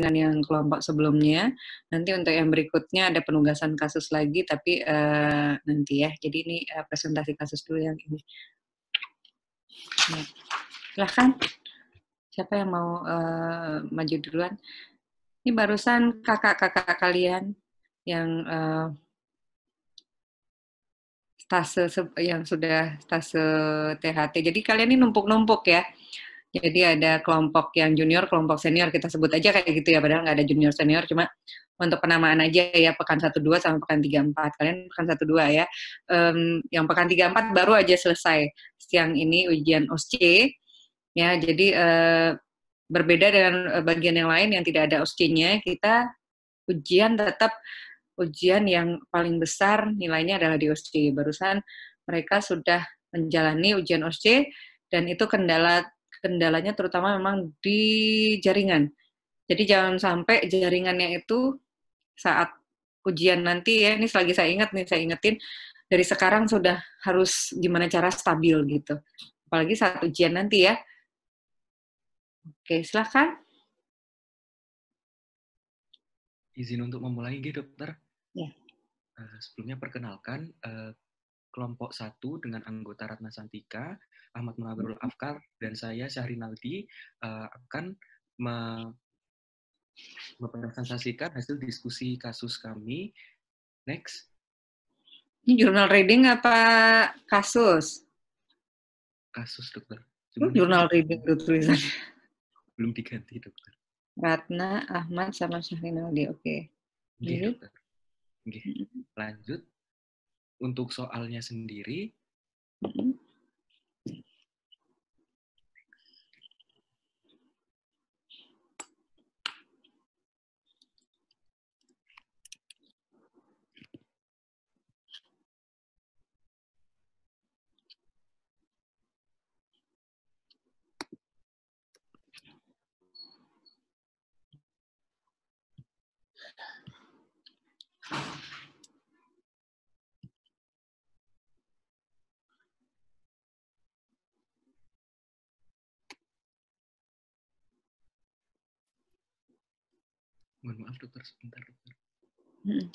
dengan yang kelompok sebelumnya. Nanti untuk yang berikutnya ada penugasan kasus lagi, tapi uh, nanti ya. Jadi ini uh, presentasi kasus dulu yang ini. Ya. Silahkan, siapa yang mau uh, maju duluan? Ini barusan kakak-kakak kalian yang uh, stase yang sudah stase THT. Jadi kalian ini numpuk-numpuk ya. Jadi ada kelompok yang junior, kelompok senior kita sebut aja kayak gitu ya, padahal nggak ada junior senior, cuma untuk penamaan aja ya pekan dua sama pekan empat, Kalian pekan dua ya. Um, yang pekan empat baru aja selesai siang ini ujian OSCE. Ya, jadi uh, berbeda dengan eh, bagian yang lain yang tidak ada OSCE-nya, kita ujian tetap ujian yang paling besar nilainya adalah di OSCE. Barusan mereka sudah menjalani ujian OSCE dan itu kendala kendalanya terutama memang di jaringan. Jadi jangan sampai jaringannya itu saat ujian nanti ya, ini selagi saya ingat nih, saya ingetin dari sekarang sudah harus gimana cara stabil gitu. Apalagi saat ujian nanti ya. Oke, silahkan. Izin untuk memulai G, dokter. Ya. Eh, sebelumnya perkenalkan, eh, kelompok satu dengan anggota Ratna Santika Ahmad Muhammad Afkar dan saya Syahrinaldi uh, eh, akan me mempresentasikan hasil diskusi kasus kami. Next. Ini jurnal reading apa kasus? Kasus, dokter. Cuman jurnal reading itu tulisannya. Belum diganti, dokter. Ratna, Ahmad, sama Syahrinaldi. Oke. Okay. Lanjut. Untuk soalnya sendiri, Mohon maaf dokter sebentar dokter. Hmm.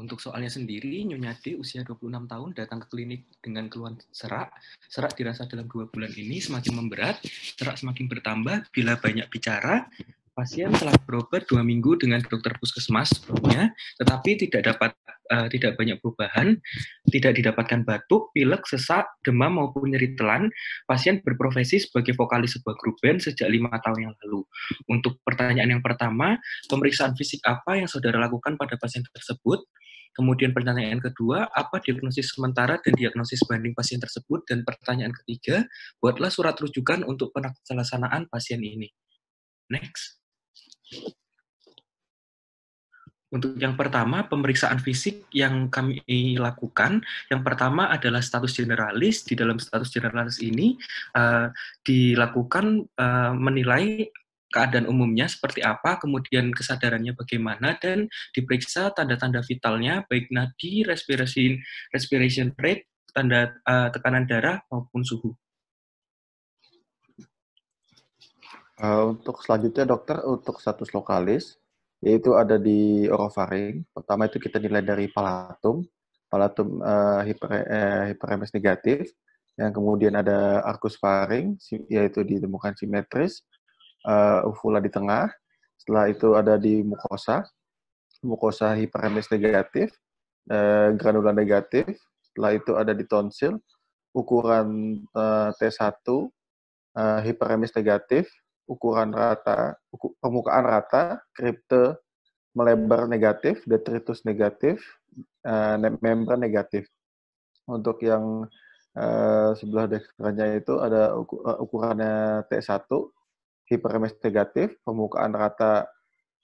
Untuk soalnya sendiri, Nyonya D usia 26 tahun datang ke klinik dengan keluhan serak. Serak dirasa dalam dua bulan ini semakin memberat, serak semakin bertambah bila banyak bicara. Pasien telah berobat dua minggu dengan dokter puskesmas sebelumnya, tetapi tidak dapat uh, tidak banyak perubahan, tidak didapatkan batuk, pilek, sesak, demam maupun nyeri telan. Pasien berprofesi sebagai vokalis sebuah grup band sejak lima tahun yang lalu. Untuk pertanyaan yang pertama, pemeriksaan fisik apa yang saudara lakukan pada pasien tersebut? Kemudian pertanyaan kedua, apa diagnosis sementara dan diagnosis banding pasien tersebut? Dan pertanyaan ketiga, buatlah surat rujukan untuk penaksanaan pasien ini. Next. Untuk yang pertama, pemeriksaan fisik yang kami lakukan, yang pertama adalah status generalis. Di dalam status generalis ini uh, dilakukan uh, menilai keadaan umumnya seperti apa, kemudian kesadarannya bagaimana, dan diperiksa tanda-tanda vitalnya, baik nadi, respirasi, respiration rate, tanda uh, tekanan darah, maupun suhu. Uh, untuk selanjutnya dokter, untuk status lokalis, yaitu ada di orofaring. Pertama itu kita nilai dari palatum, palatum uh, hiper, uh, hiperemes negatif. Yang kemudian ada arcus faring, yaitu ditemukan simetris uh, eh, uvula di tengah, setelah itu ada di mukosa, mukosa hiperemis negatif, uh, granula negatif, setelah itu ada di tonsil, ukuran uh, eh, T1 uh, hiperemis negatif, ukuran rata, uku, permukaan rata, kripte melebar negatif, detritus negatif, uh, membran negatif. Untuk yang uh, sebelah dekatnya itu ada ukurannya T1, hiperemes negatif, permukaan rata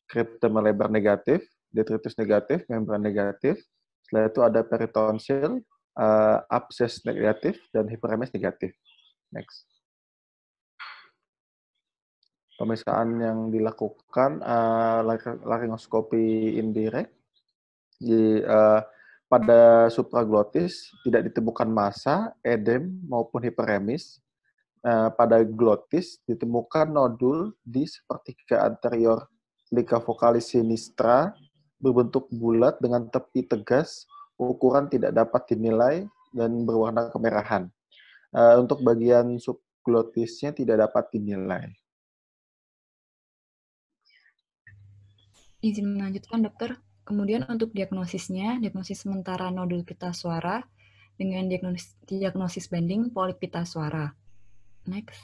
kripta melebar negatif, detritus negatif, membran negatif. Setelah itu ada peritonsil, uh, eh, abses negatif, dan hiperemes negatif. Next. Pemeriksaan yang dilakukan uh, laringoskopi indirect di uh, eh, pada supraglotis tidak ditemukan massa, edem maupun hiperemis Eh, pada glotis ditemukan nodul di sepertiga anterior lika vokalis sinistra berbentuk bulat dengan tepi tegas, ukuran tidak dapat dinilai dan berwarna kemerahan. Uh, untuk bagian subglotisnya tidak dapat dinilai. Izin melanjutkan dokter. Kemudian untuk diagnosisnya, diagnosis sementara nodul pita suara dengan diagnosis, diagnosis banding polip pita suara. Next.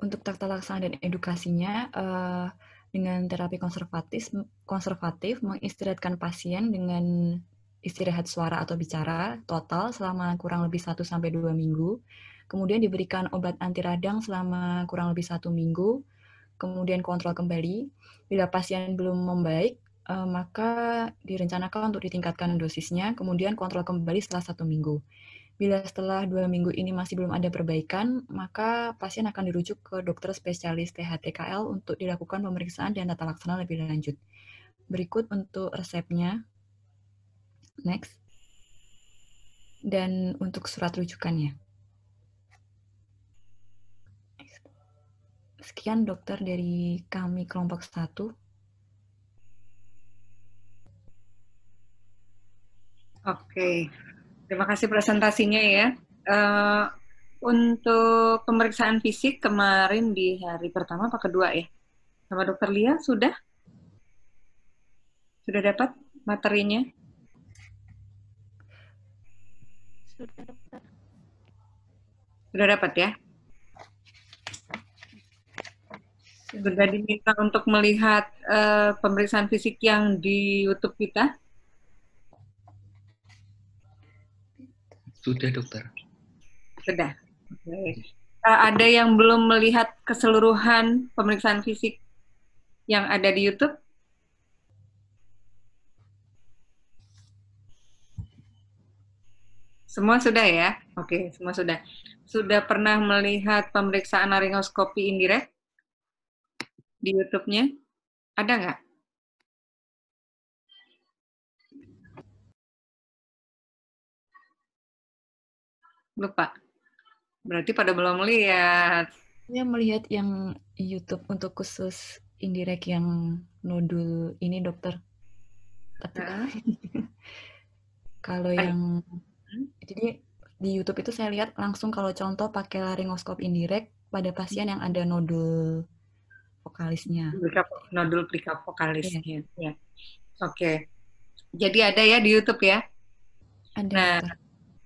Untuk tata laksana dan edukasinya, uh, dengan terapi konservatif, konservatif mengistirahatkan pasien dengan istirahat suara atau bicara total selama kurang lebih 1-2 minggu. Kemudian diberikan obat anti radang selama kurang lebih 1 minggu. Kemudian kontrol kembali. Bila pasien belum membaik, eh, maka direncanakan untuk ditingkatkan dosisnya. Kemudian kontrol kembali setelah satu minggu. Bila setelah dua minggu ini masih belum ada perbaikan, maka pasien akan dirujuk ke dokter spesialis THTKL untuk dilakukan pemeriksaan dan tata laksana lebih lanjut. Berikut untuk resepnya. Next. Dan untuk surat rujukannya. Sekian dokter dari kami kelompok 1. Oke, Terima kasih presentasinya ya. Uh, untuk pemeriksaan fisik kemarin di hari pertama atau kedua ya? Sama dokter Lia sudah? Sudah dapat materinya? Sudah dapat. Sudah dapat ya? Sudah diminta untuk melihat uh, pemeriksaan fisik yang di YouTube kita? Sudah dokter. Sudah. Uh, Ada yang belum melihat keseluruhan pemeriksaan fisik yang ada di YouTube? Semua sudah ya? Oke, semua sudah. Sudah pernah melihat pemeriksaan laringoskopi indirect di YouTube-nya? Ada nggak? Lupa. Berarti pada belum lihat Saya melihat yang YouTube untuk khusus indirect yang nodul ini dokter. Tapi nah. kalau yang hmm? jadi di YouTube itu saya lihat langsung kalau contoh pakai laringoskop indirect pada pasien yang ada nodul vokalisnya. Nodul plikap vokalisnya. Yeah. Yeah. Oke. Okay. Jadi ada ya di YouTube ya. Ada. Nah,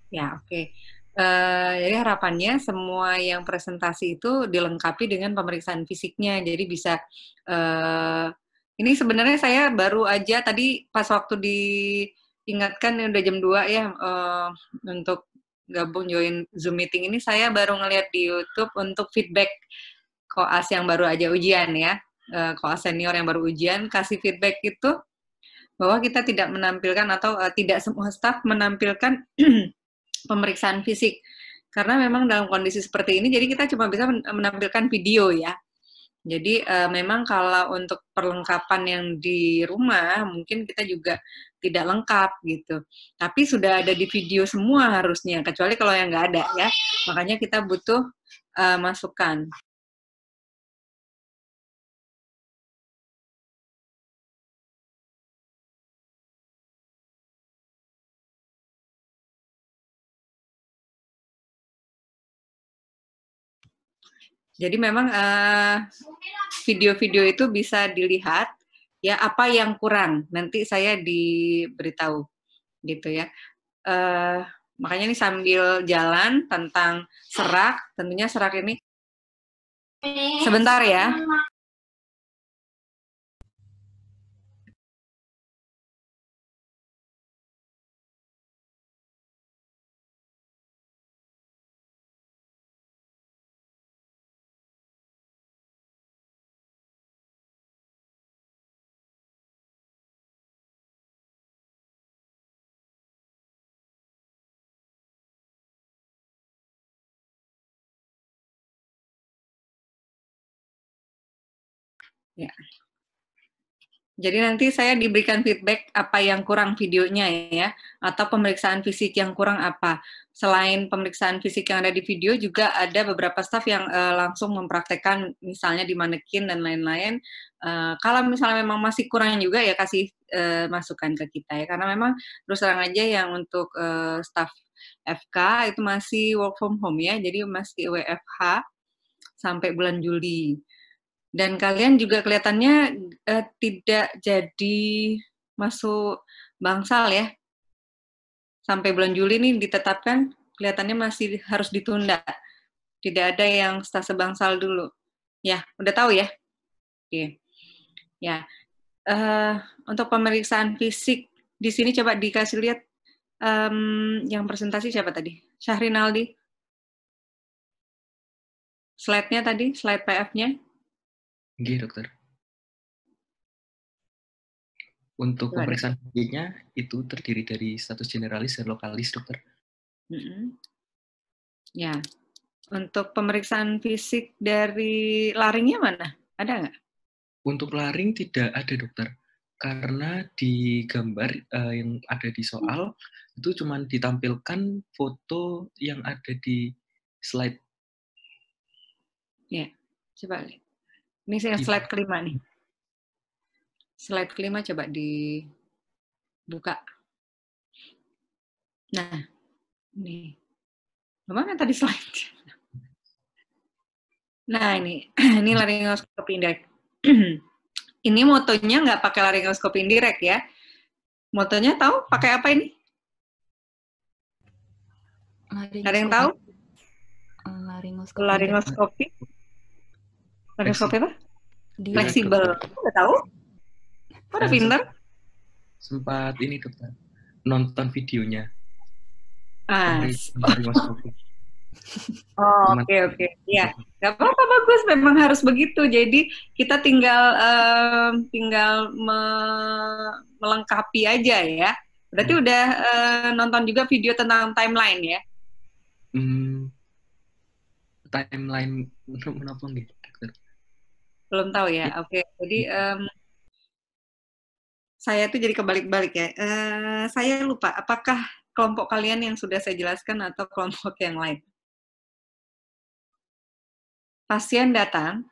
ya oke. Okay. Eh, jadi harapannya semua yang presentasi itu dilengkapi dengan pemeriksaan fisiknya, jadi bisa. Uh, ini sebenarnya saya baru aja tadi pas waktu diingatkan udah jam 2 ya uh, untuk gabung join Zoom meeting ini saya baru ngeliat di YouTube untuk feedback koas yang baru aja ujian ya, uh, koas senior yang baru ujian kasih feedback itu bahwa kita tidak menampilkan atau uh, tidak semua staff menampilkan pemeriksaan fisik karena memang dalam kondisi seperti ini jadi kita cuma bisa menampilkan video ya jadi uh, memang kalau untuk perlengkapan yang di rumah mungkin kita juga tidak lengkap gitu. Tapi sudah ada di video semua harusnya kecuali kalau yang nggak ada ya. Makanya kita butuh uh, masukan. Jadi memang eh, video-video uh, itu bisa dilihat ya apa yang kurang nanti saya diberitahu gitu ya. Uh, makanya ini sambil jalan tentang serak, tentunya serak ini eh, sebentar ya. Ya. Jadi nanti saya diberikan feedback apa yang kurang videonya ya, atau pemeriksaan fisik yang kurang apa. Selain pemeriksaan fisik yang ada di video, juga ada beberapa staff yang uh, langsung mempraktekkan misalnya di manekin dan lain-lain. Uh, kalau misalnya memang masih kurang juga ya kasih uh, masukan ke kita ya, karena memang terus terang aja yang untuk uh, staff FK itu masih work from home ya, jadi masih WFH sampai bulan Juli. Dan kalian juga kelihatannya uh, tidak jadi masuk bangsal ya. Sampai bulan Juli ini ditetapkan kelihatannya masih harus ditunda. Tidak ada yang stase bangsal dulu. Ya, udah tahu ya? Oke. Ya. Uh, untuk pemeriksaan fisik di sini coba dikasih lihat um, yang presentasi siapa tadi? Syahrinaldi. Slide-nya tadi, slide PF-nya. Nggih, dokter. Untuk pemeriksaan selanjutnya itu terdiri dari status generalis dan lokalis, dokter. Mm -hmm. Ya, untuk pemeriksaan fisik dari laringnya mana? Ada nggak? Untuk laring tidak ada, dokter. Karena di gambar uh, yang ada di soal hmm. itu cuma ditampilkan foto yang ada di slide. Ya, coba lihat. Ini saya iya. slide kelima nih. Slide kelima coba dibuka. Nah, ini. Mana tadi slide? Nah, ini. Ini laringoskopi indirect. ini motonya nggak pakai laringoskopi indirect ya. Motonya tahu pakai apa ini? Laringoskop. Ada yang tahu? Laringoskopi. Eh, Microsoft apa? Di Fleksibel. Udah tahu? Kok udah pinter? Sempat ini tuh, Nonton videonya. Ah. Oh oke oke Iya. ya nggak apa-apa bagus memang harus begitu jadi kita tinggal um, tinggal me melengkapi aja ya berarti hmm. udah uh, nonton juga video tentang timeline ya hmm, timeline menopong gitu belum tahu ya iya. oke okay. jadi um, saya tuh jadi kebalik-balik ya uh, saya lupa apakah kelompok kalian yang sudah saya jelaskan atau kelompok yang lain pasien datang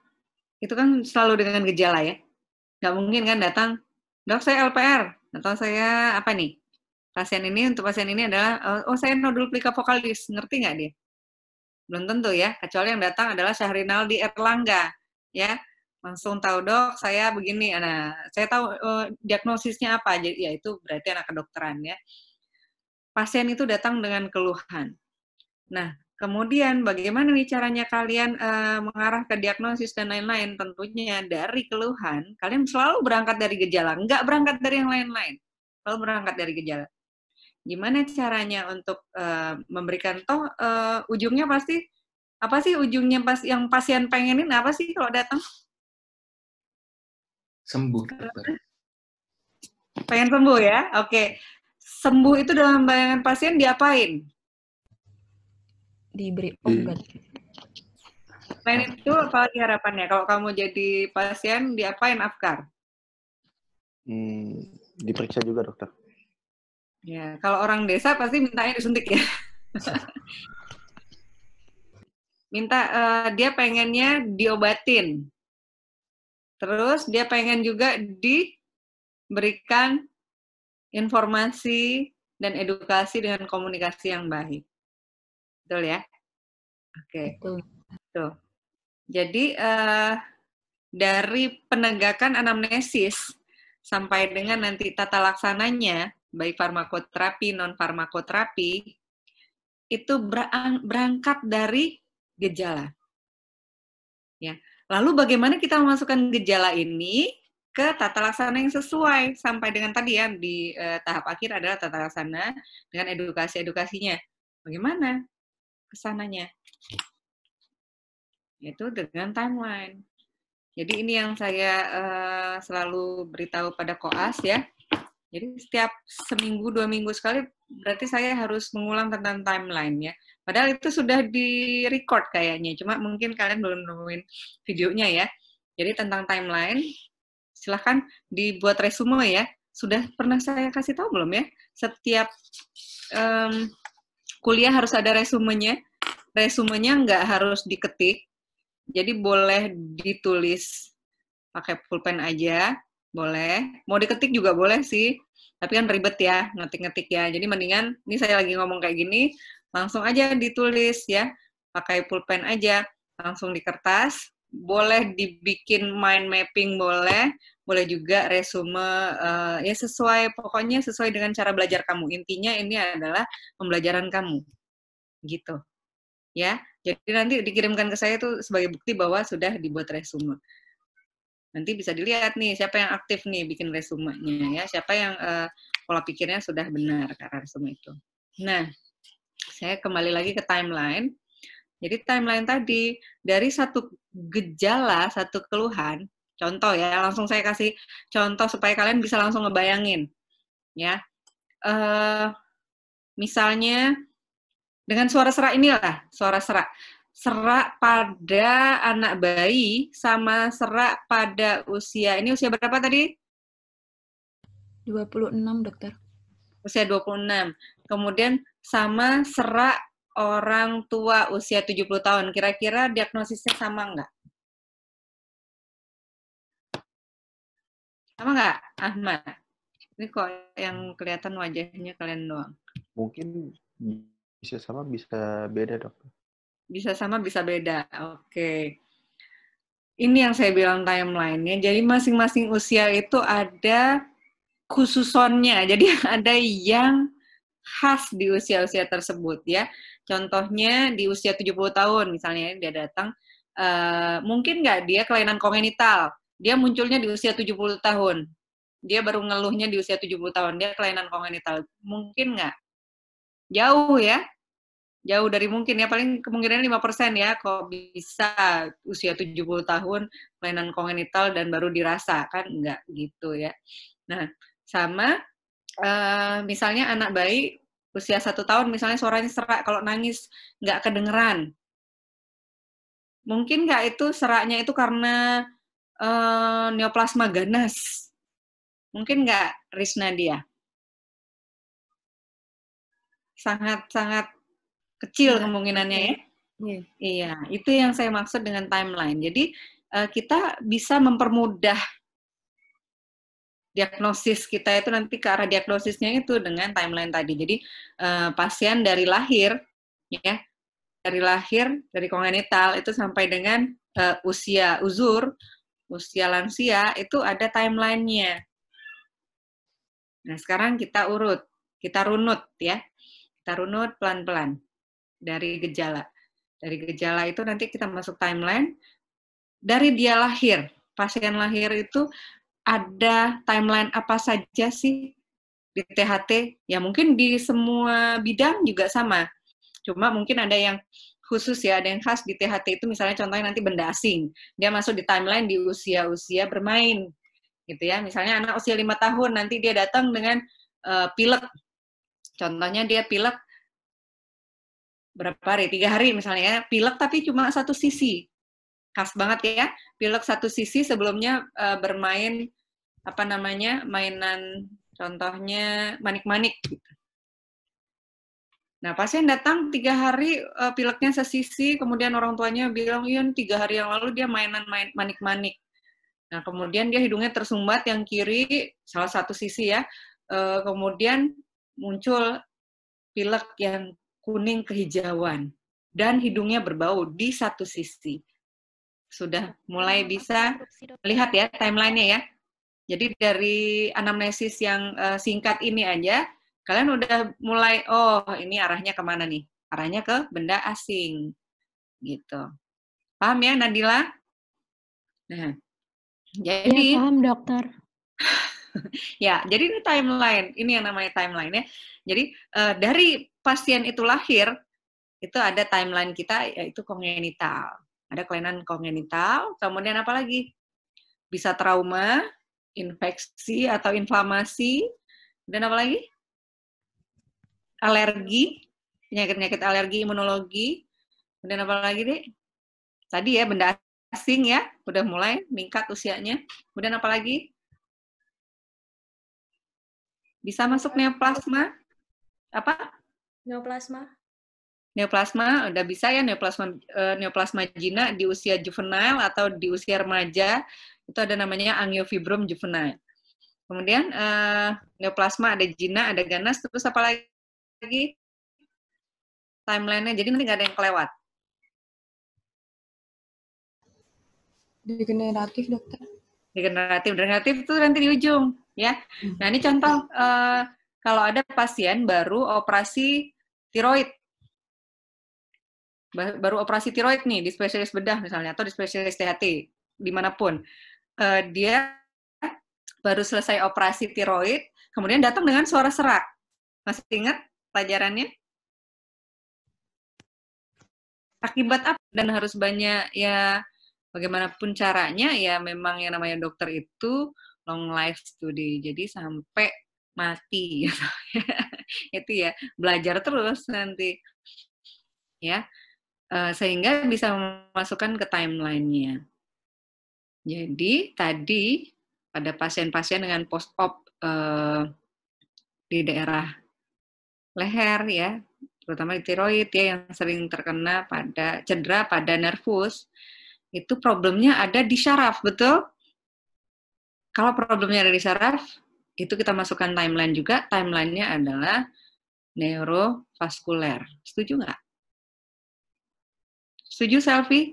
itu kan selalu dengan gejala ya nggak mungkin kan datang dok saya LPR atau saya apa nih pasien ini untuk pasien ini adalah oh, oh saya nodul plika vokalis ngerti nggak dia belum tentu ya kecuali yang datang adalah Syahrinal di Erlangga ya langsung tahu dok saya begini nah saya tahu uh, diagnosisnya apa ya itu berarti anak kedokteran ya pasien itu datang dengan keluhan nah kemudian bagaimana nih caranya kalian uh, mengarah ke diagnosis dan lain-lain tentunya dari keluhan kalian selalu berangkat dari gejala nggak berangkat dari yang lain-lain selalu berangkat dari gejala gimana caranya untuk uh, memberikan toh uh, ujungnya pasti apa sih ujungnya pas yang pasien pengenin apa sih kalau datang sembuh dokter gitu, pengen sembuh ya oke sembuh itu dalam bayangan pasien diapain diberi obat Selain itu, apa lagi harapannya? Kalau kamu jadi pasien, diapain Afkar? Hmm, diperiksa juga, dokter. Ya, kalau orang desa pasti mintanya disuntik ya. Minta uh, dia pengennya diobatin. Terus dia pengen juga diberikan informasi dan edukasi dengan komunikasi yang baik. Betul ya? Oke. Okay. Betul. Tuh. Jadi uh, dari penegakan anamnesis sampai dengan nanti tata laksananya baik farmakoterapi non farmakoterapi itu berangkat dari gejala. Ya. Lalu bagaimana kita memasukkan gejala ini ke tata laksana yang sesuai sampai dengan tadi ya di uh, tahap akhir adalah tata laksana dengan edukasi-edukasinya. Bagaimana kesananya? Itu dengan timeline. Jadi ini yang saya uh, selalu beritahu pada koas ya. Jadi setiap seminggu dua minggu sekali berarti saya harus mengulang tentang timeline ya Padahal itu sudah di-record kayaknya, cuma mungkin kalian belum nemuin videonya ya. Jadi tentang timeline, silahkan dibuat resume ya. Sudah pernah saya kasih tahu belum ya? Setiap um, kuliah harus ada resumenya. Resumenya nggak harus diketik, jadi boleh ditulis pakai pulpen aja, boleh. Mau diketik juga boleh sih, tapi kan ribet ya, ngetik-ngetik ya. Jadi mendingan, ini saya lagi ngomong kayak gini, langsung aja ditulis ya, pakai pulpen aja, langsung di kertas, boleh dibikin mind mapping boleh, boleh juga resume uh, ya sesuai pokoknya sesuai dengan cara belajar kamu. Intinya ini adalah pembelajaran kamu. Gitu. Ya. Jadi nanti dikirimkan ke saya itu sebagai bukti bahwa sudah dibuat resume. Nanti bisa dilihat nih siapa yang aktif nih bikin resumenya ya, siapa yang uh, pola pikirnya sudah benar karena resume itu. Nah, saya kembali lagi ke timeline. Jadi timeline tadi dari satu gejala, satu keluhan, contoh ya, langsung saya kasih contoh supaya kalian bisa langsung ngebayangin, ya. Uh, misalnya dengan suara serak inilah, suara serak. Serak pada anak bayi sama serak pada usia ini usia berapa tadi? 26, dokter. Usia 26. Kemudian sama serak orang tua usia 70 tahun. Kira-kira diagnosisnya sama nggak? Sama nggak, Ahmad? Ini kok yang kelihatan wajahnya kalian doang. Mungkin bisa sama, bisa beda, dok. Bisa sama, bisa beda. Oke. Ini yang saya bilang timeline-nya. Jadi masing-masing usia itu ada khususonnya. Jadi ada yang khas di usia-usia tersebut ya. Contohnya di usia 70 tahun misalnya dia datang uh, mungkin nggak dia kelainan kongenital. Dia munculnya di usia 70 tahun. Dia baru ngeluhnya di usia 70 tahun. Dia kelainan kongenital. Mungkin nggak? Jauh ya. Jauh dari mungkin ya. Paling kemungkinan 5% ya. Kok bisa usia 70 tahun kelainan kongenital dan baru dirasa. Kan nggak gitu ya. Nah, sama Eh, misalnya anak bayi usia satu tahun misalnya suaranya serak kalau nangis nggak kedengeran mungkin nggak itu seraknya itu karena uh, neoplasma ganas mungkin nggak Risna dia sangat sangat kecil ya. kemungkinannya ya ya iya itu yang saya maksud dengan timeline jadi eh, kita bisa mempermudah diagnosis kita itu nanti ke arah diagnosisnya itu dengan timeline tadi. Jadi uh, pasien dari lahir ya dari lahir dari kongenital itu sampai dengan uh, usia uzur, usia lansia itu ada timelinenya. Nah, sekarang kita urut, kita runut ya. Kita runut pelan-pelan dari gejala. Dari gejala itu nanti kita masuk timeline dari dia lahir. Pasien lahir itu ada timeline apa saja sih di THT? Ya mungkin di semua bidang juga sama. Cuma mungkin ada yang khusus ya, ada yang khas di THT itu misalnya contohnya nanti benda asing. Dia masuk di timeline di usia-usia bermain. Gitu ya. Misalnya anak usia lima tahun nanti dia datang dengan uh, pilek. Contohnya dia pilek berapa hari? Tiga hari misalnya ya. Pilek tapi cuma satu sisi khas banget ya. Pilek satu sisi sebelumnya uh, bermain apa namanya mainan contohnya manik-manik gitu. Nah pasien datang tiga hari uh, pileknya sesisi, kemudian orang tuanya bilang iya tiga hari yang lalu dia mainan main manik-manik. Nah kemudian dia hidungnya tersumbat yang kiri salah satu sisi ya, uh, kemudian muncul pilek yang kuning kehijauan dan hidungnya berbau di satu sisi sudah iya, mulai bisa melihat ya timelinenya ya. Jadi dari anamnesis yang uh, singkat ini aja, kalian udah mulai, oh ini arahnya kemana nih? Arahnya ke benda asing. Gitu. Paham ya Nadila? Nah, iya, jadi... Ya, paham dokter. ya, jadi ini timeline. Ini yang namanya timeline ya. Jadi uh, dari pasien itu lahir, itu ada timeline kita yaitu kongenital. Ada kelainan kongenital, kemudian apa lagi? Bisa trauma, infeksi atau inflamasi, dan apa lagi? Alergi, penyakit-penyakit alergi, imunologi, kemudian apa lagi, Dek? Tadi ya, benda asing ya, udah mulai meningkat usianya. Kemudian apa lagi? Bisa masuk neoplasma? Apa? Neoplasma neoplasma udah bisa ya neoplasma uh, neoplasma jina di usia juvenile atau di usia remaja itu ada namanya angiofibrom juvenile. Kemudian uh, neoplasma ada jinak ada ganas, terus apa lagi? Timelinenya, jadi nanti nggak ada yang kelewat. Degeneratif dokter. Degeneratif, degeneratif itu nanti di ujung, ya. Nah ini contoh uh, kalau ada pasien baru operasi tiroid, baru operasi tiroid nih di spesialis bedah misalnya atau di spesialis THT dimanapun uh, dia baru selesai operasi tiroid kemudian datang dengan suara serak masih ingat pelajarannya akibat apa dan harus banyak ya bagaimanapun caranya ya memang yang namanya dokter itu long life study jadi sampai mati gitu. itu ya belajar terus nanti ya Eh, sehingga bisa memasukkan ke timelinenya. Jadi tadi pada pasien-pasien dengan post-op uh, di daerah leher ya, terutama di tiroid ya yang sering terkena pada cedera pada nervus itu problemnya ada di syaraf, betul? Kalau problemnya ada di syaraf, itu kita masukkan timeline juga. Timelinenya adalah neurovaskuler. Setuju nggak? Setuju, Selfie?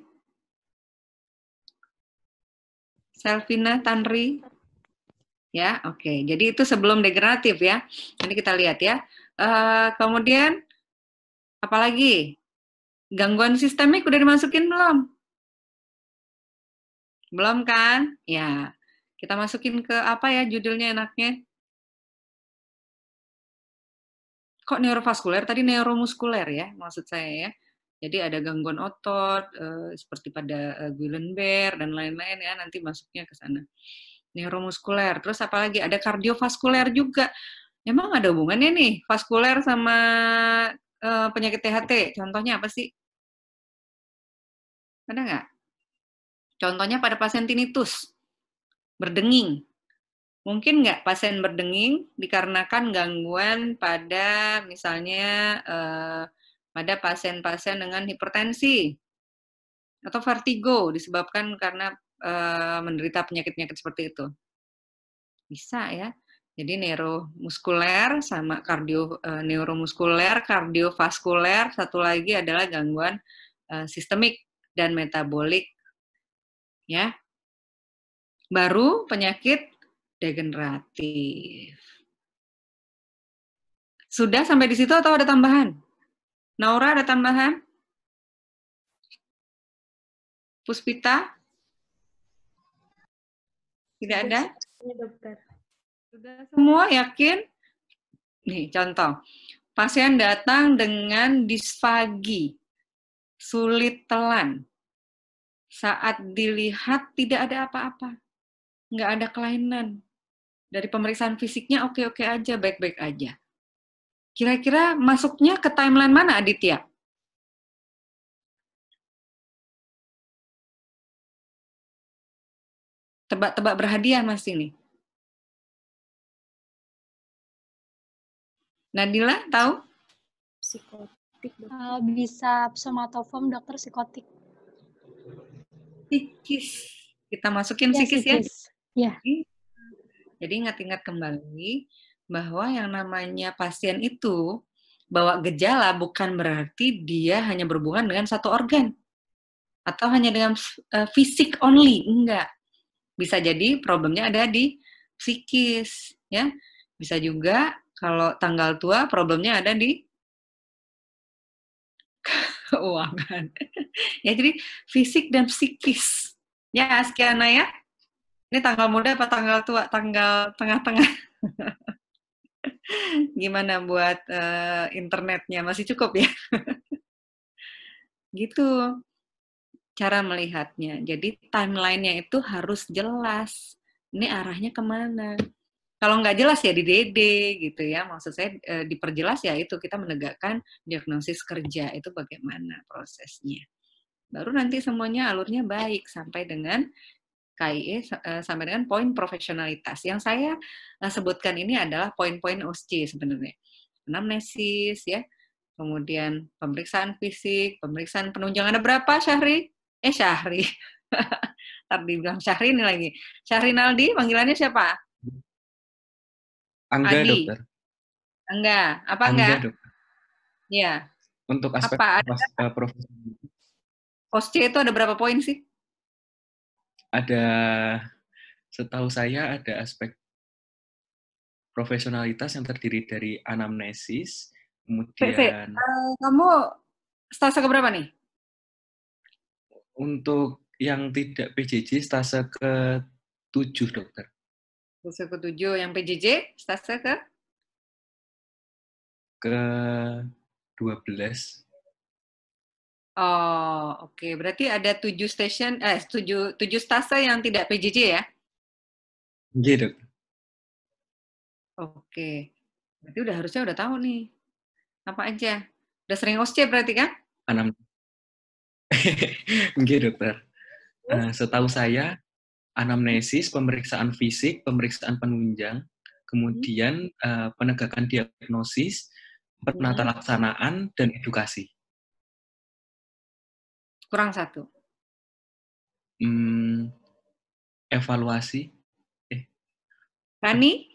Selvina Tanri? Ya, oke. Okay. Jadi itu sebelum degeneratif ya. Ini kita lihat ya. Uh, kemudian, apalagi? Gangguan sistemik udah dimasukin belum? Belum kan? Ya. Kita masukin ke apa ya judulnya enaknya? Kok neurovaskuler? Tadi neuromuskuler ya maksud saya ya. Jadi ada gangguan otot uh, seperti pada uh, eh, guillain barré dan lain-lain ya nanti masuknya ke sana. Neuromuskuler. Terus apalagi ada kardiovaskuler juga. Emang ada hubungannya nih vaskuler sama uh, penyakit THT? Contohnya apa sih? Ada nggak? Contohnya pada pasien tinnitus, berdenging. Mungkin nggak pasien berdenging dikarenakan gangguan pada misalnya eh, pada pasien-pasien dengan hipertensi atau vertigo disebabkan karena e, menderita penyakit-penyakit seperti itu. Bisa ya. Jadi neuromuskuler sama kardio e, neuromuskuler, kardiovaskuler, satu lagi adalah gangguan e, sistemik dan metabolik ya. Baru penyakit degeneratif. Sudah sampai di situ atau ada tambahan? Naura ada tambahan? Puspita? Tidak ada? Sudah semua yakin? Nih, contoh. Pasien datang dengan disfagi, sulit telan. Saat dilihat tidak ada apa-apa. Nggak ada kelainan. Dari pemeriksaan fisiknya oke-oke aja, baik-baik aja. Kira-kira masuknya ke timeline mana Aditya? Tebak-tebak berhadiah Mas ini. Nadila tahu? Psikotik. Uh, bisa somatoform dokter psikotik. Psikis. Kita masukin ya, psikis, ya. Ya. Jadi ingat-ingat kembali bahwa yang namanya pasien itu bawa gejala bukan berarti dia hanya berhubungan dengan satu organ atau hanya dengan eh, fisik only, enggak. Bisa jadi problemnya ada di psikis, ya. Bisa juga kalau tanggal tua problemnya ada di keuangan. ya jadi fisik dan psikis. Ya, sekian ya. Ini tanggal muda apa tanggal tua? Tanggal tengah-tengah. Gimana buat uh, internetnya, masih cukup ya? Gitu, cara melihatnya. Jadi timelinenya itu harus jelas. Ini arahnya kemana? Kalau nggak jelas ya di DD gitu ya. Maksud saya e, diperjelas ya itu kita menegakkan diagnosis kerja itu bagaimana prosesnya. Baru nanti semuanya alurnya baik sampai dengan KIE uh, eh, sama dengan poin profesionalitas. Yang saya uh, sebutkan ini adalah poin-poin OSCE sebenarnya. Anamnesis ya, kemudian pemeriksaan fisik, pemeriksaan penunjang ada berapa Syahri? Eh Syahri. Ntar dibilang Syahri ini lagi. Syahri Naldi panggilannya siapa? Angga Adi. dokter. Angga, apa Angga? Angga dokter. Ya. Untuk aspek apa? Ada, eh, profesional. OSCE itu ada berapa poin sih? ada setahu saya ada aspek profesionalitas yang terdiri dari anamnesis, kemudian Fe, uh, kamu stase keberapa nih? Untuk yang tidak PJJ stase ke 7 dokter. Stase ke 7, yang PJJ stase ke? Ke 12. Oh, oke. Okay. Berarti ada tujuh stasiun, eh, tujuh, tujuh stase yang tidak PJJ ya? Gitu. Oke. Okay. Berarti udah harusnya udah tahu nih. Apa aja? Udah sering OSCE ya berarti kan? Enam. Enggak dokter. Uh, setahu saya, anamnesis, pemeriksaan fisik, pemeriksaan penunjang, kemudian uh, penegakan diagnosis, hmm. penata laksanaan, dan edukasi kurang satu. Hmm, evaluasi. Eh. Rani?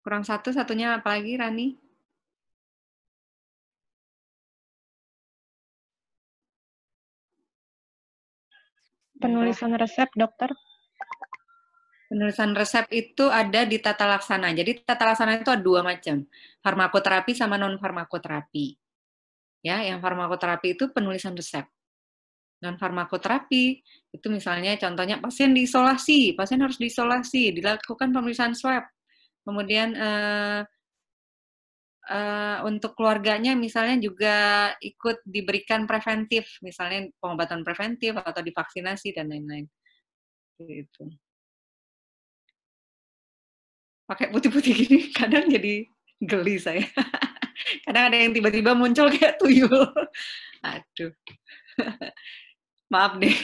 Kurang satu, satunya apa lagi Rani? Penulisan resep, dokter. Penulisan resep itu ada di tata laksana. Jadi tata laksana itu ada dua macam, farmakoterapi sama non farmakoterapi. Ya, yang farmakoterapi itu penulisan resep. Non farmakoterapi itu misalnya contohnya pasien diisolasi, pasien harus diisolasi, dilakukan pemeriksaan swab. Kemudian eh, eh, untuk keluarganya misalnya juga ikut diberikan preventif, misalnya pengobatan preventif atau divaksinasi dan lain-lain. Itu. pakai putih-putih gini kadang jadi geli saya. kadang ada yang tiba-tiba muncul kayak tuyul aduh maaf deh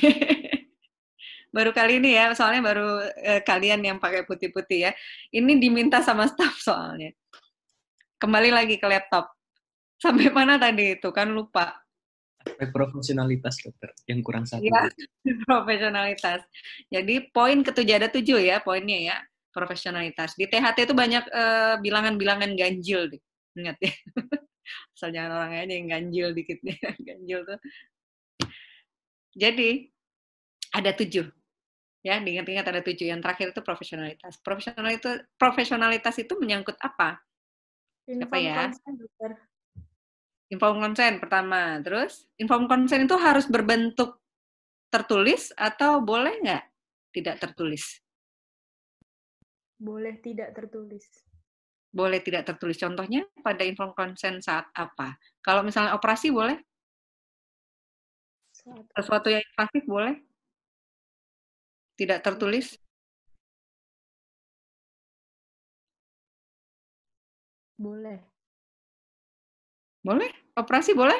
baru kali ini ya soalnya baru eh, kalian yang pakai putih-putih ya ini diminta sama staff soalnya kembali lagi ke laptop sampai mana tadi itu kan lupa sampai profesionalitas dokter yang kurang satu ya, profesionalitas jadi poin ketujuh ada tujuh ya poinnya ya profesionalitas di THT itu banyak bilangan eh, bilangan-bilangan ganjil deh ingat ya asal jangan orangnya ada yang ganjil dikit nih ganjil tuh jadi ada tujuh ya diingat-ingat ada tujuh yang terakhir itu profesionalitas profesional itu profesionalitas itu menyangkut apa inform apa ya inform consent pertama terus inform consent itu harus berbentuk tertulis atau boleh nggak tidak tertulis boleh tidak tertulis boleh tidak tertulis. Contohnya pada inform konsen saat apa? Kalau misalnya operasi boleh? Sesuatu yang invasif boleh? Tidak tertulis? Boleh. Boleh? Operasi boleh?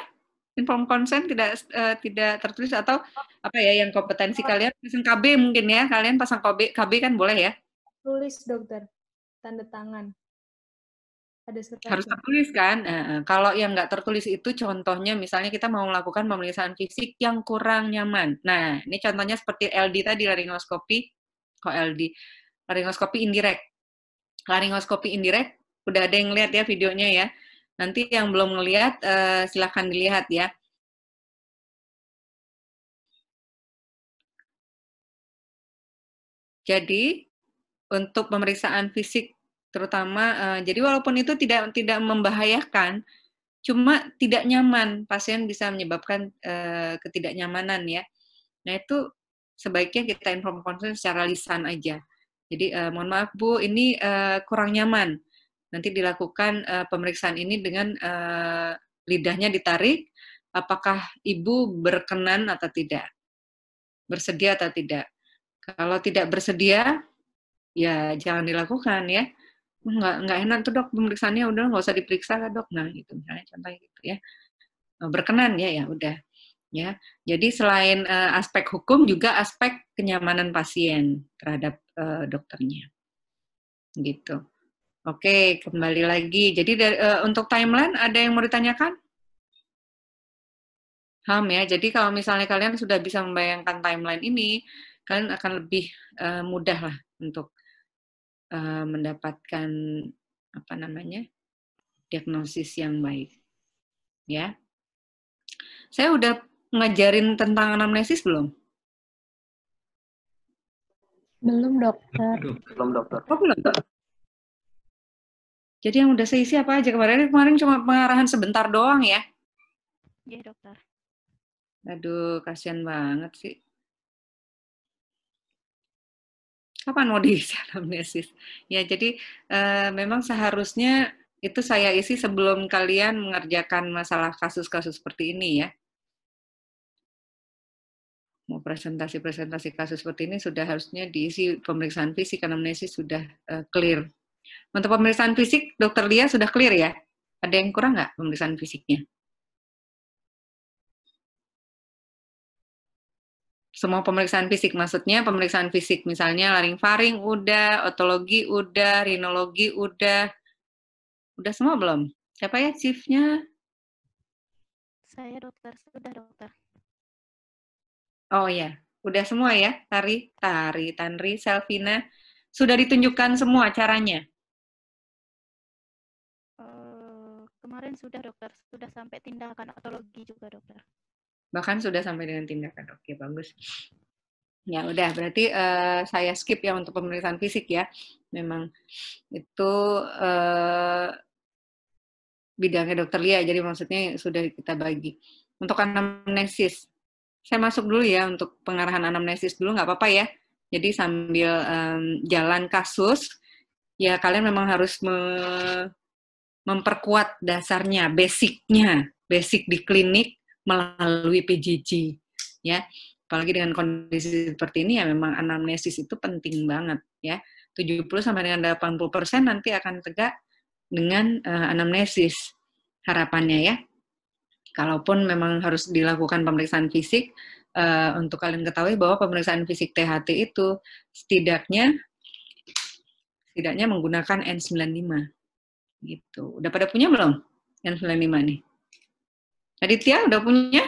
Inform konsen tidak uh, tidak tertulis atau apa ya yang kompetensi oh. kalian pasang KB mungkin ya kalian pasang KB KB kan boleh ya? Tulis dokter tanda tangan ada surat Harus tertulis kan? kalau yang nggak tertulis itu contohnya misalnya kita mau melakukan pemeriksaan fisik yang kurang nyaman. Nah, ini contohnya seperti LD tadi, laringoskopi, kok LD, laringoskopi indirect. Laringoskopi indirect, udah ada yang lihat ya videonya ya. Nanti yang belum ngelihat, uh, eh, silahkan dilihat ya. Jadi, untuk pemeriksaan fisik terutama uh, jadi walaupun itu tidak tidak membahayakan cuma tidak nyaman pasien bisa menyebabkan uh, ketidaknyamanan ya nah itu sebaiknya kita informasikan secara lisan aja jadi uh, mohon maaf bu ini uh, kurang nyaman nanti dilakukan uh, pemeriksaan ini dengan uh, lidahnya ditarik apakah ibu berkenan atau tidak bersedia atau tidak kalau tidak bersedia ya jangan dilakukan ya nggak nggak enak tuh dok pemeriksaannya udah nggak usah diperiksa lah dok nah gitu misalnya contoh gitu ya oh, berkenan ya ya udah ya jadi selain uh, aspek hukum juga aspek kenyamanan pasien terhadap uh, dokternya gitu oke kembali lagi jadi dari, uh, eh, untuk timeline ada yang mau ditanyakan ham ya jadi kalau misalnya kalian sudah bisa membayangkan timeline ini kalian akan lebih uh, mudah lah untuk Eh, mendapatkan apa namanya diagnosis yang baik ya saya udah ngajarin tentang anamnesis belum belum dokter belum dokter oh, belum dokter jadi yang udah saya isi apa aja kemarin kemarin cuma pengarahan sebentar doang ya iya dokter aduh kasihan banget sih kapan mau diisi anamnesis? Ya, jadi uh, memang seharusnya itu saya isi sebelum kalian mengerjakan masalah kasus-kasus seperti ini ya. Mau presentasi-presentasi kasus seperti ini sudah harusnya diisi pemeriksaan fisik anamnesis sudah uh, clear. Untuk pemeriksaan fisik, Dokter Lia sudah clear ya? Ada yang kurang nggak pemeriksaan fisiknya? semua pemeriksaan fisik maksudnya pemeriksaan fisik misalnya laring-faring udah, otologi udah, rinologi udah. Udah semua belum? Siapa ya chiefnya? Saya dokter, sudah dokter. Oh ya, udah semua ya, Tari, Tari, Tanri, Selvina. Sudah ditunjukkan semua caranya? Uh, kemarin sudah dokter, sudah sampai tindakan otologi juga dokter bahkan sudah sampai dengan tindakan. Oke, bagus. Ya udah, berarti uh, saya skip ya untuk pemeriksaan fisik ya. Memang itu uh, bidangnya dokter Lia, jadi maksudnya sudah kita bagi. Untuk anamnesis, saya masuk dulu ya untuk pengarahan anamnesis dulu, nggak apa-apa ya. Jadi sambil um, jalan kasus, ya kalian memang harus me memperkuat dasarnya, basicnya, basic di klinik, melalui PJJ ya apalagi dengan kondisi seperti ini ya memang anamnesis itu penting banget ya 70 sampai dengan 80 persen nanti akan tegak dengan uh, anamnesis harapannya ya kalaupun memang harus dilakukan pemeriksaan fisik uh, untuk kalian ketahui bahwa pemeriksaan fisik THT itu setidaknya setidaknya menggunakan N95 gitu udah pada punya belum N95 nih Aditya udah punya?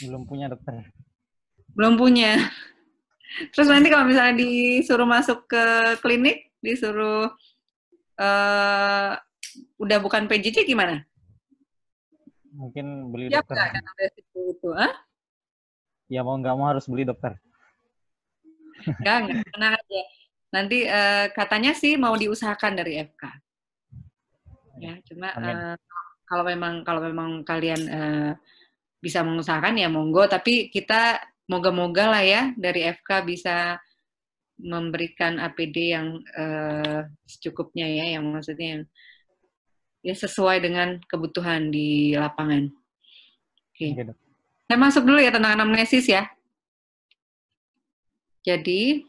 Belum punya dokter. Belum punya. Terus nanti kalau misalnya disuruh masuk ke klinik, disuruh uh, udah bukan PJJ gimana? Mungkin beli Siap dokter. Siap resiko itu, ha? Ah? Ya mau nggak mau harus beli dokter. Enggak, enggak. tenang aja. Ya, nanti uh, katanya sih mau diusahakan dari FK. Ya, cuma uh, kalau memang kalau memang kalian uh, bisa mengusahakan ya monggo tapi kita moga-moga lah ya dari FK bisa memberikan APD yang uh, secukupnya ya yang maksudnya yang ya sesuai dengan kebutuhan di lapangan. Oke. Okay. Saya masuk dulu ya tentang anamnesis ya. Jadi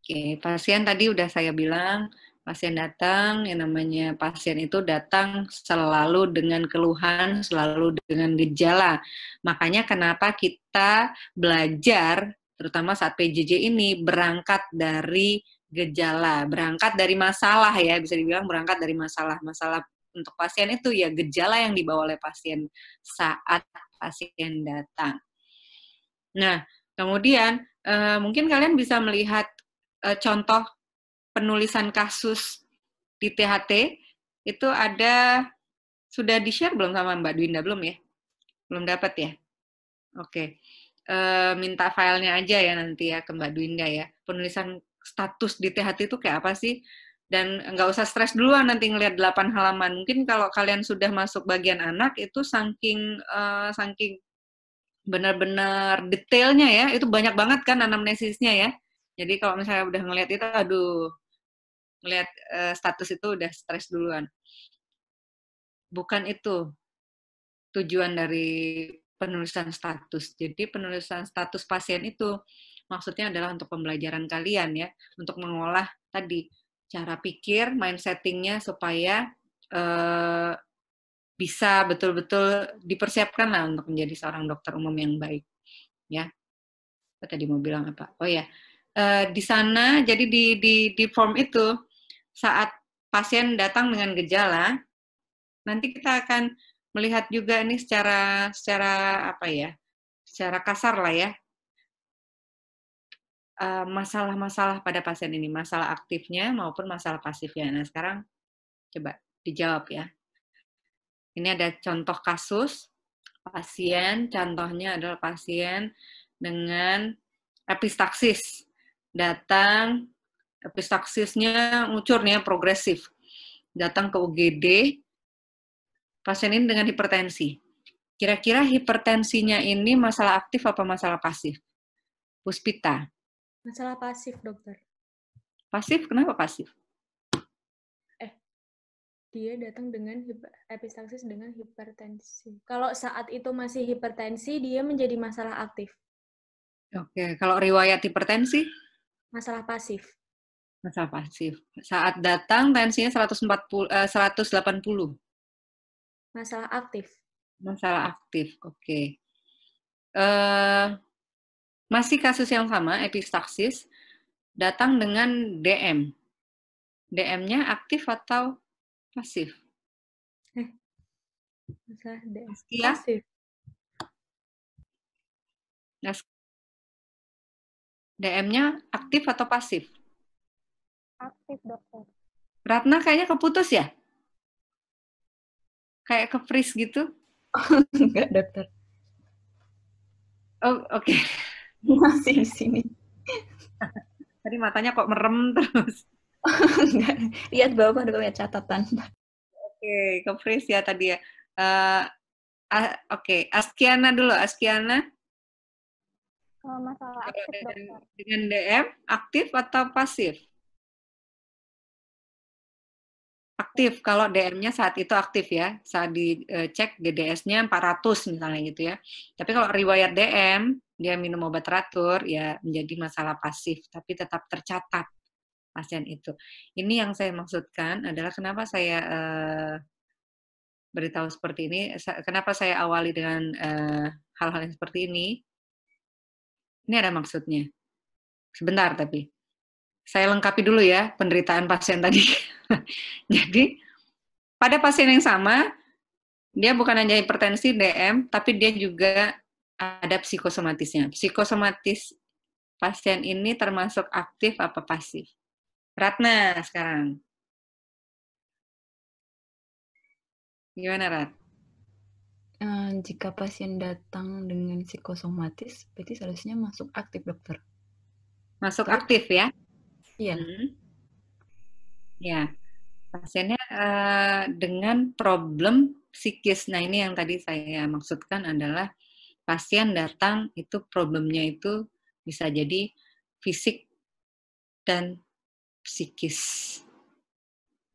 oke, okay, pasien tadi udah saya bilang pasien datang yang namanya pasien itu datang selalu dengan keluhan, selalu dengan gejala. Makanya kenapa kita belajar terutama saat PJJ ini berangkat dari gejala, berangkat dari masalah ya, bisa dibilang berangkat dari masalah. Masalah untuk pasien itu ya gejala yang dibawa oleh pasien saat pasien datang. Nah, kemudian eh, mungkin kalian bisa melihat eh, contoh penulisan kasus di THT itu ada sudah di share belum sama Mbak Dwinda belum ya? Belum dapat ya? Oke. Okay. Eh, minta filenya aja ya nanti ya ke Mbak Dwinda ya. Penulisan status di THT itu kayak apa sih? Dan nggak usah stres duluan nanti ngelihat delapan halaman. Mungkin kalau kalian sudah masuk bagian anak itu saking uh, saking benar-benar detailnya ya, itu banyak banget kan anamnesisnya ya. Jadi kalau misalnya udah ngelihat itu, aduh lihat uh, eh, status itu udah stres duluan. Bukan itu tujuan dari penulisan status. Jadi penulisan status pasien itu maksudnya adalah untuk pembelajaran kalian ya, untuk mengolah tadi cara pikir, settingnya supaya uh, bisa betul-betul dipersiapkan lah untuk menjadi seorang dokter umum yang baik. Ya, apa tadi mau bilang apa? Oh ya, uh, di sana jadi di di di form itu saat pasien datang dengan gejala, nanti kita akan melihat juga ini secara secara apa ya, secara kasar lah ya, eh, masalah-masalah pada pasien ini, masalah aktifnya maupun masalah pasifnya. Nah sekarang coba dijawab ya. Ini ada contoh kasus pasien, contohnya adalah pasien dengan epistaksis datang tapi saksisnya ngucurnya progresif. Datang ke UGD, pasien ini dengan hipertensi. Kira-kira hipertensinya ini masalah aktif apa masalah pasif? Puspita. Masalah pasif, dokter. Pasif? Kenapa pasif? Eh dia datang dengan epistaksis dengan hipertensi. Kalau saat itu masih hipertensi, dia menjadi masalah aktif. Oke, kalau riwayat hipertensi? Masalah pasif. Masa pasif. Saat datang tensinya 140 eh, 180. Masalah aktif. Masalah aktif. Oke. Okay. Uh, eh, masih kasus yang sama epistaksis datang dengan DM. DM-nya aktif atau pasif? Eh. Masalah DM. Ya? Pasif. Nah, DM-nya aktif atau pasif? Aktif dokter. Ratna kayaknya keputus ya? Kayak ke freeze gitu? enggak dokter. Oh, oke. Okay. Masih di sini. Tadi matanya kok merem terus. Enggak. lihat bawah dulu ya catatan. Oke, okay, ke freeze ya tadi ya. Uh, uh, Oke, okay. Askiana dulu, Askiana. Kalau masalah aktif, eh, dengan, Dengan DM, aktif atau pasif? aktif kalau DM-nya saat itu aktif ya saat dicek eh, GDS-nya 400 misalnya gitu ya tapi kalau riwayat DM dia minum obat teratur ya menjadi masalah pasif tapi tetap tercatat pasien itu ini yang saya maksudkan adalah kenapa saya uh, beritahu seperti ini kenapa saya awali dengan hal eh, hal-hal yang seperti ini ini ada maksudnya sebentar tapi saya lengkapi dulu ya penderitaan pasien tadi. Jadi pada pasien yang sama dia bukan hanya hipertensi DM tapi dia juga ada psikosomatisnya. Psikosomatis pasien ini termasuk aktif apa pasif? Ratna sekarang. Gimana Rat? Um, jika pasien datang dengan psikosomatis, berarti seharusnya masuk aktif dokter. Masuk aktif ya? Iya. Hmm. Ya, pasiennya uh, dengan problem psikis. Nah ini yang tadi saya maksudkan adalah pasien datang itu problemnya itu bisa jadi fisik dan psikis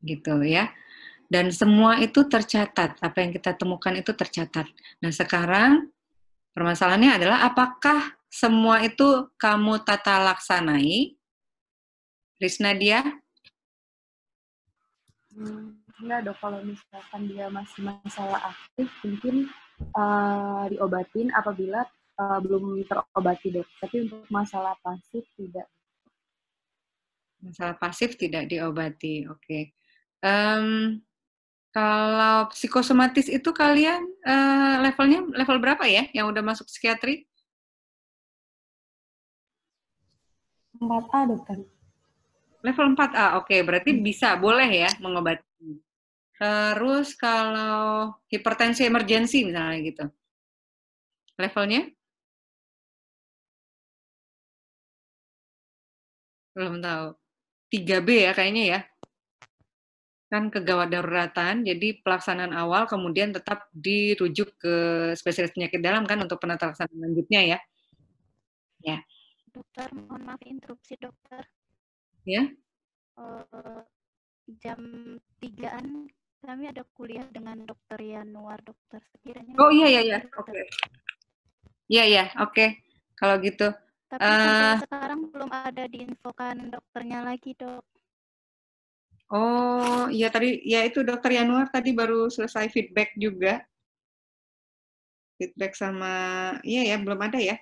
gitu ya dan semua itu tercatat apa yang kita temukan itu tercatat nah sekarang permasalahannya adalah apakah semua itu kamu tata laksanai Risna dia? Hmm, enggak iya dok, kalau misalkan dia masih masalah aktif, mungkin uh, diobatin apabila uh, belum terobati dok. Tapi untuk masalah pasif tidak. Masalah pasif tidak diobati, oke. Okay. Um, kalau psikosomatis itu kalian uh, levelnya level berapa ya yang udah masuk psikiatri? 4A dokter level 4A. Ah, oke, okay, berarti hmm. bisa, boleh ya mengobati. Terus kalau hipertensi emergensi misalnya gitu. Levelnya? Belum tahu. 3B ya kayaknya ya. Kan kegawat daruratan, jadi pelaksanaan awal kemudian tetap dirujuk ke spesialis penyakit dalam kan untuk penetrasan lanjutnya ya. Ya. Dokter, mohon maaf interupsi dokter ya? Uh, jam tigaan kami ada kuliah dengan dokter Yanuar, dokter sekiranya. Oh iya iya iya, oke. Okay. Iya iya, oke. Okay. Kalau gitu. Tapi uh, sekarang belum ada diinfokan dokternya lagi dok. Oh iya tadi ya itu dokter Yanuar tadi baru selesai feedback juga. Feedback sama iya ya belum ada ya.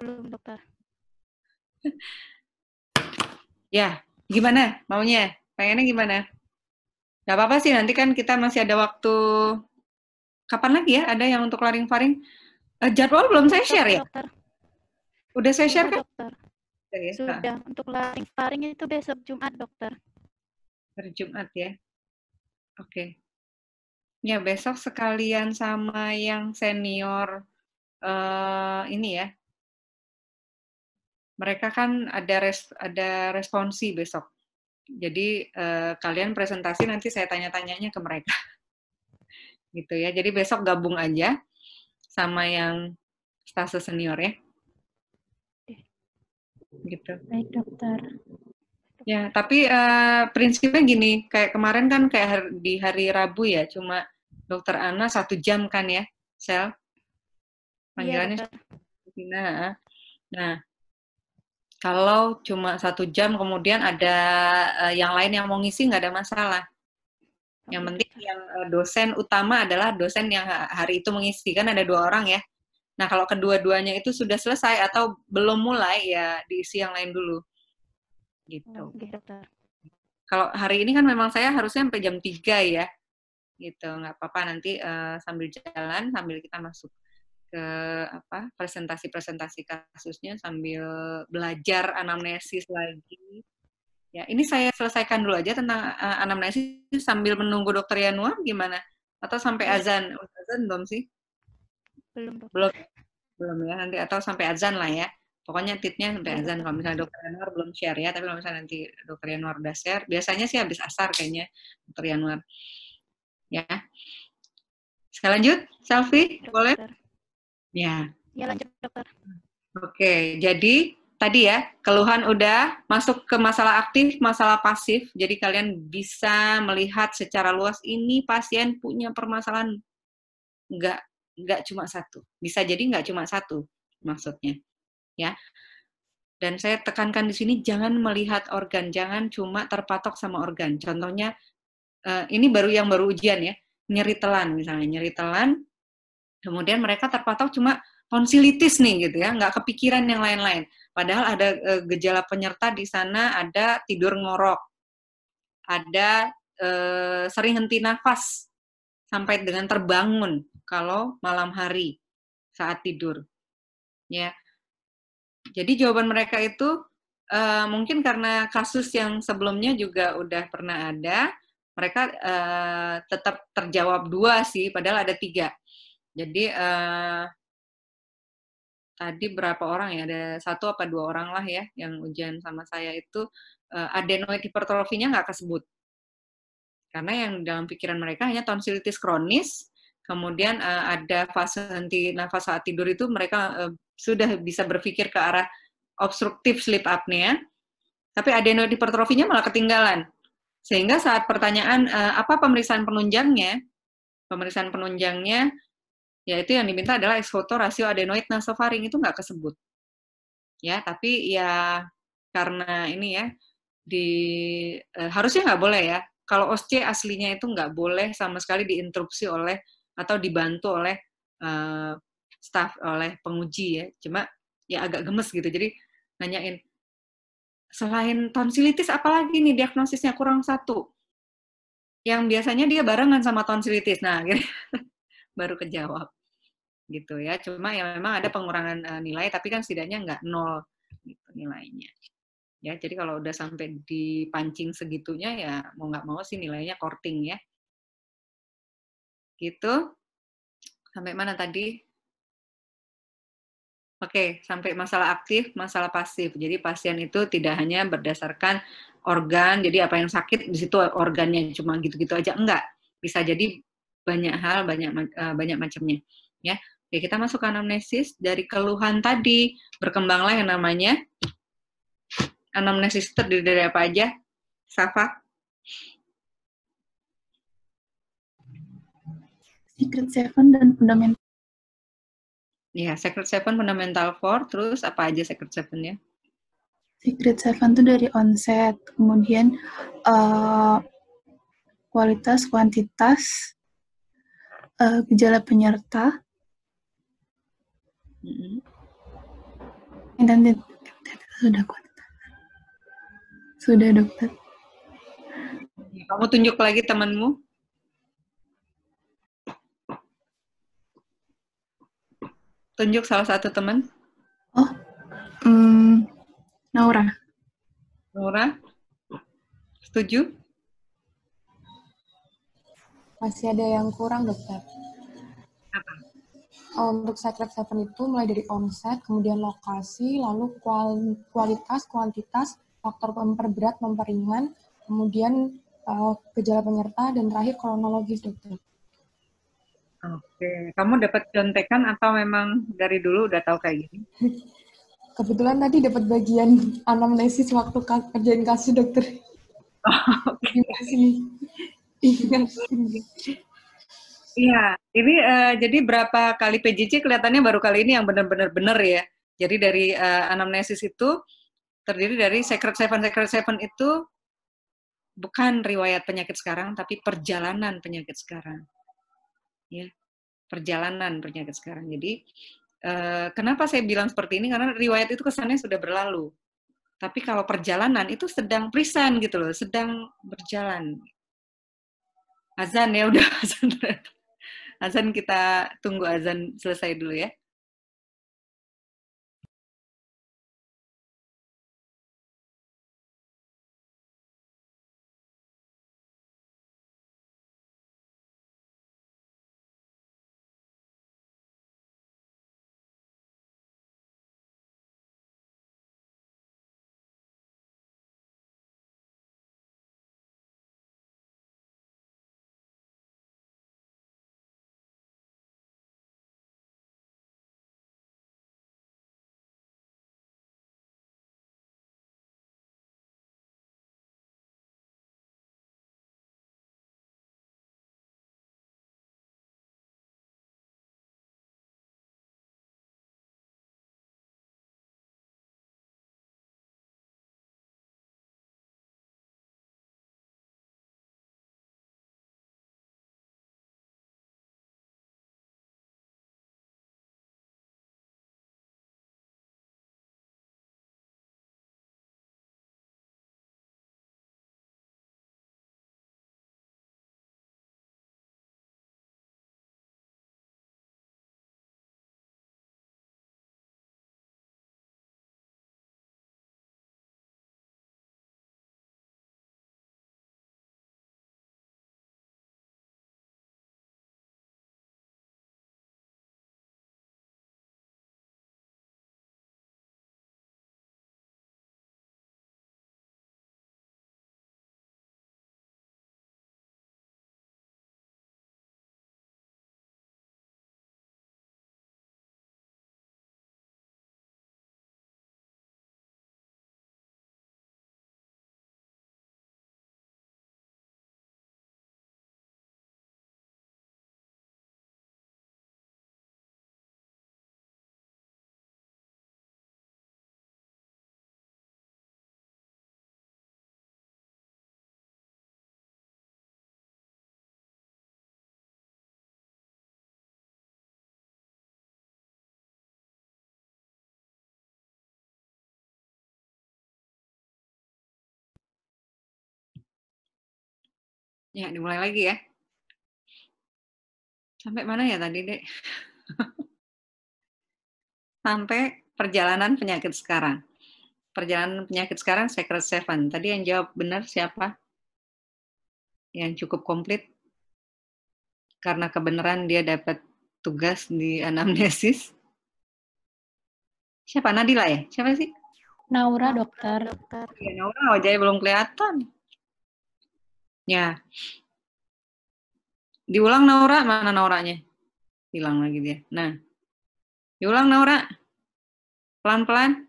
Belum dokter. Ya, gimana maunya? Pengennya gimana? Gak apa-apa sih, nanti kan kita masih ada waktu... Kapan lagi ya ada yang untuk laring-faring? Uh, eh, jadwal belum saya share ya? Dokter. Udah saya iya, share kan? Dokter. Ya? Sudah, ah. untuk laring-faring itu besok Jumat, dokter. Berjumat ya? Oke. Okay. Ya, besok sekalian sama yang senior uh, ini ya, mereka kan ada res, ada responsi besok. Jadi eh, kalian presentasi nanti saya tanya-tanyanya ke mereka. gitu ya. Jadi besok gabung aja sama yang stase senior ya. Gitu. Baik, dokter. Ya, tapi eh, prinsipnya gini, kayak kemarin kan kayak hari, di hari Rabu ya, cuma dokter Ana satu jam kan ya, sel. Iya, Panggilannya. Ya, nah, nah kalau cuma satu jam kemudian ada uh, yang lain yang mau ngisi nggak ada masalah. Yang penting yang uh, dosen utama adalah dosen yang hari itu mengisi kan ada dua orang ya. Nah kalau kedua-duanya itu sudah selesai atau belum mulai ya diisi yang lain dulu. Gitu. Kalau hari ini kan memang saya harusnya sampai jam 3 ya. Gitu, nggak apa-apa nanti uh, sambil jalan sambil kita masuk ke apa presentasi-presentasi kasusnya sambil belajar anamnesis lagi. Ya, ini saya selesaikan dulu aja tentang uh, anamnesis sambil menunggu dokter Yanuar gimana? Atau sampai iya. azan? Oh, azan belum sih? Belum. Belum. Belum ya nanti atau sampai azan lah ya. Pokoknya titnya sampai iya, azan kalau misalnya dokter Yanuar belum share ya, tapi kalau misalnya nanti dokter Yanuar udah share, biasanya sih habis asar kayaknya dokter Yanuar. Ya. Saya lanjut, selfie, boleh? Ya. Ya lanjut dokter. Oke, jadi tadi ya keluhan udah masuk ke masalah aktif, masalah pasif. Jadi kalian bisa melihat secara luas ini pasien punya permasalahan nggak nggak cuma satu. Bisa jadi nggak cuma satu maksudnya, ya. Dan saya tekankan di sini jangan melihat organ, jangan cuma terpatok sama organ. Contohnya eh, ini baru yang baru ujian ya, nyeri telan misalnya, nyeri telan Kemudian mereka terpatok cuma tonsilitis nih gitu ya, nggak kepikiran yang lain-lain. Padahal ada e, gejala penyerta di sana, ada tidur ngorok, ada e, sering henti nafas sampai dengan terbangun kalau malam hari saat tidur. Ya, jadi jawaban mereka itu e, mungkin karena kasus yang sebelumnya juga udah pernah ada, mereka uh, tetap terjawab dua sih, padahal ada tiga. Jadi uh, tadi berapa orang ya? Ada satu apa dua orang lah ya yang ujian sama saya itu uh, adenoid hipertrofinya nggak kesebut. Karena yang dalam pikiran mereka hanya tonsilitis kronis, kemudian uh, ada fase henti nafas saat tidur itu mereka uh, sudah bisa berpikir ke arah obstruktif sleep apnea, tapi adenoid hipertrofinya malah ketinggalan. Sehingga saat pertanyaan uh, apa pemeriksaan penunjangnya, pemeriksaan penunjangnya ya itu yang diminta adalah exfoto rasio adenoid nasofaring itu nggak kesebut. Ya, tapi ya karena ini ya di eh, harusnya nggak boleh ya. Kalau OSCE aslinya itu nggak boleh sama sekali diinterupsi oleh atau dibantu oleh eh, staff oleh penguji ya. Cuma ya agak gemes gitu. Jadi nanyain selain tonsilitis apalagi nih diagnosisnya kurang satu yang biasanya dia barengan sama tonsilitis. Nah, gitu. baru kejawab gitu ya cuma ya memang ada pengurangan uh, nilai tapi kan setidaknya nggak nol gitu nilainya ya jadi kalau udah sampai dipancing segitunya ya mau nggak mau sih nilainya korting ya gitu sampai mana tadi Oke, okay, sampai masalah aktif, masalah pasif. Jadi pasien itu tidak hanya berdasarkan organ, jadi apa yang sakit di situ organnya cuma gitu-gitu aja enggak. Bisa jadi banyak hal, banyak eh, banyak macamnya, ya. Oke, kita masuk ke anamnesis dari keluhan tadi berkembanglah yang namanya anamnesis terdiri dari apa aja? Safa? Secret Seven dan Fundamental. Ya, Secret Seven Fundamental Four, terus apa aja Secret Seven ya? Secret Seven tuh dari onset, kemudian uh, kualitas, kuantitas, uh, gejala penyerta mm-hmm. sudah kuat sudah dokter kamu tunjuk lagi temanmu tunjuk salah satu teman oh mm, Naura Naura setuju masih ada yang kurang, dokter. Apa? Oh, untuk Sacred Seven itu mulai dari onset kemudian lokasi, lalu kualitas, kuantitas, faktor memperberat, memperingan, kemudian uh, gejala penyerta, dan terakhir kronologis, dokter. Oke, kamu dapat contekan atau memang dari dulu udah tahu kayak gini? Kebetulan tadi dapat bagian anamnesis waktu kerjain kasus dokter. Oh, Oke. kasih. Iya. iya, ini uh, jadi berapa kali PJJ kelihatannya baru kali ini yang benar-benar benar ya. Jadi dari uh, anamnesis itu terdiri dari Sacred Seven. Sacred Seven itu bukan riwayat penyakit sekarang, tapi perjalanan penyakit sekarang. Ya, perjalanan penyakit sekarang. Jadi uh, kenapa saya bilang seperti ini? Karena riwayat itu kesannya sudah berlalu. Tapi kalau perjalanan itu sedang present gitu loh, sedang berjalan azan ya udah azan azan kita tunggu azan selesai dulu ya Ya, dimulai lagi ya. Sampai mana ya tadi, Dek? Sampai perjalanan penyakit sekarang. Perjalanan penyakit sekarang Secret Seven. Tadi yang jawab benar siapa? Yang cukup komplit. Karena kebenaran dia dapat tugas di anamnesis. Siapa? Nadila ya? Siapa sih? Naura, dokter. dokter. Ya, Naura wajahnya belum kelihatan. Ya. Diulang Naura, mana Nauranya? Hilang lagi dia. Nah. Diulang Naura. Pelan-pelan.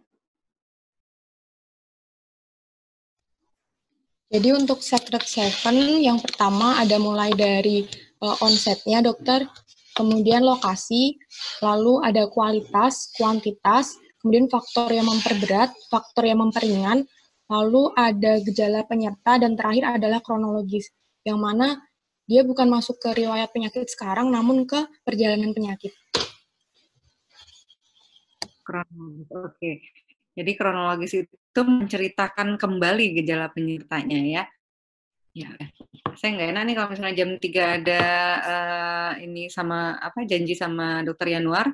Jadi untuk Secret Seven yang pertama ada mulai dari uh, onsetnya dokter, kemudian lokasi, lalu ada kualitas, kuantitas, kemudian faktor yang memperberat, faktor yang memperingan, lalu ada gejala penyerta, dan terakhir adalah kronologis, yang mana dia bukan masuk ke riwayat penyakit sekarang, namun ke perjalanan penyakit. Kronologis, oke. Okay. Jadi kronologis itu menceritakan kembali gejala penyertanya ya. Ya, eh, saya nggak enak nih kalau misalnya jam 3 ada uh, ini sama apa janji sama dokter yanuar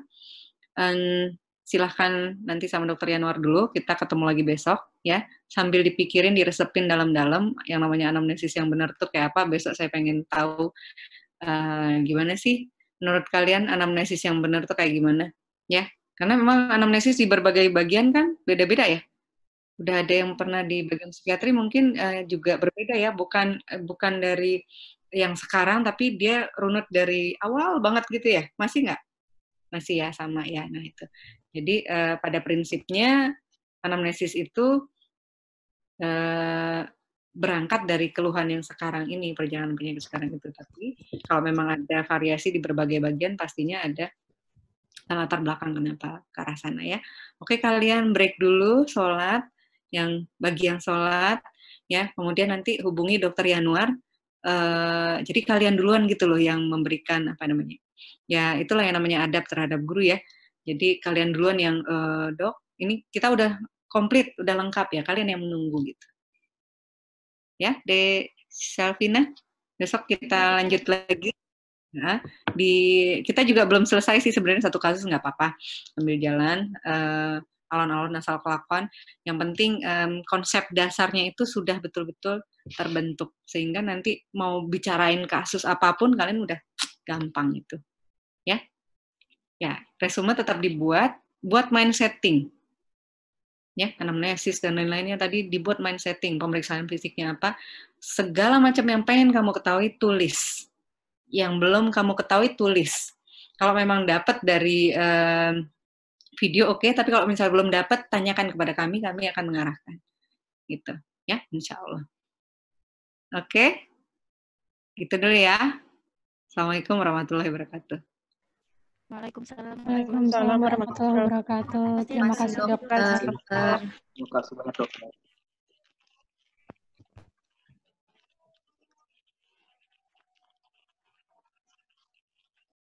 Um, silahkan nanti sama dokter Yanuar dulu, kita ketemu lagi besok ya, sambil dipikirin, diresepin dalam-dalam, yang namanya anamnesis yang benar tuh kayak apa, besok saya pengen tahu uh, gimana sih menurut kalian anamnesis yang benar tuh kayak gimana ya, karena memang anamnesis di berbagai bagian kan beda-beda ya, udah ada yang pernah di bagian psikiatri mungkin uh, juga berbeda ya, bukan uh, bukan dari yang sekarang tapi dia runut dari awal banget gitu ya, masih nggak? masih ya sama ya. Nah itu. Jadi uh, pada prinsipnya anamnesis itu uh, berangkat dari keluhan yang sekarang ini perjalanan penyakit sekarang itu. Tapi kalau memang ada variasi di berbagai bagian pastinya ada eh, latar belakang kenapa ke arah sana ya. Oke kalian break dulu sholat yang bagi yang sholat ya kemudian nanti hubungi dokter Januar Uh, jadi kalian duluan gitu loh yang memberikan apa namanya ya itulah yang namanya adab terhadap guru ya jadi kalian duluan yang uh, dok ini kita udah komplit udah lengkap ya kalian yang menunggu gitu ya de Selvina besok kita lanjut lagi Nah, di kita juga belum selesai sih sebenarnya satu kasus nggak apa-apa ambil jalan uh, alon-alon asal kelakuan. Yang penting um, konsep dasarnya itu sudah betul-betul terbentuk sehingga nanti mau bicarain kasus apapun kalian udah gampang itu. Ya. Ya, resume tetap dibuat, buat mind setting. Ya, anamnesis kan dan lain-lainnya tadi dibuat mind setting, pemeriksaan fisiknya apa, segala macam yang pengen kamu ketahui tulis. Yang belum kamu ketahui tulis. Kalau memang dapat dari eh, video oke, okay, tapi kalau misalnya belum dapat, tanyakan kepada kami, kami akan mengarahkan. Gitu, ya, insya Allah. Oke, okay? gitu dulu ya. Assalamualaikum warahmatullahi wabarakatuh. Waalaikumsalam, warahmatullahi wabarakatuh. Terima kasih dokter. Terima kasih banyak dokter.